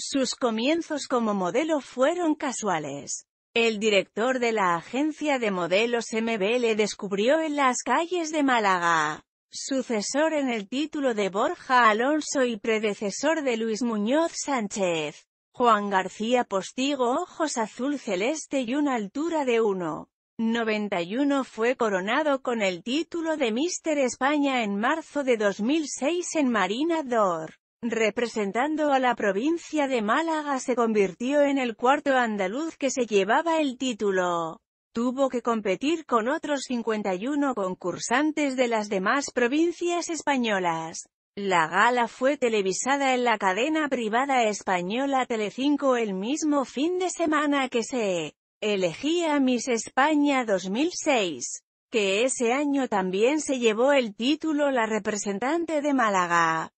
Sus comienzos como modelo fueron casuales. El director de la agencia de modelos MBL descubrió en las calles de Málaga, sucesor en el título de Borja Alonso y predecesor de Luis Muñoz Sánchez, Juan García Postigo ojos azul celeste y una altura de 1.91 fue coronado con el título de Mister España en marzo de 2006 en Marina d'Or. Representando a la provincia de Málaga se convirtió en el cuarto andaluz que se llevaba el título. Tuvo que competir con otros 51 concursantes de las demás provincias españolas. La gala fue televisada en la cadena privada española Telecinco el mismo fin de semana que se elegía Miss España 2006, que ese año también se llevó el título la representante de Málaga.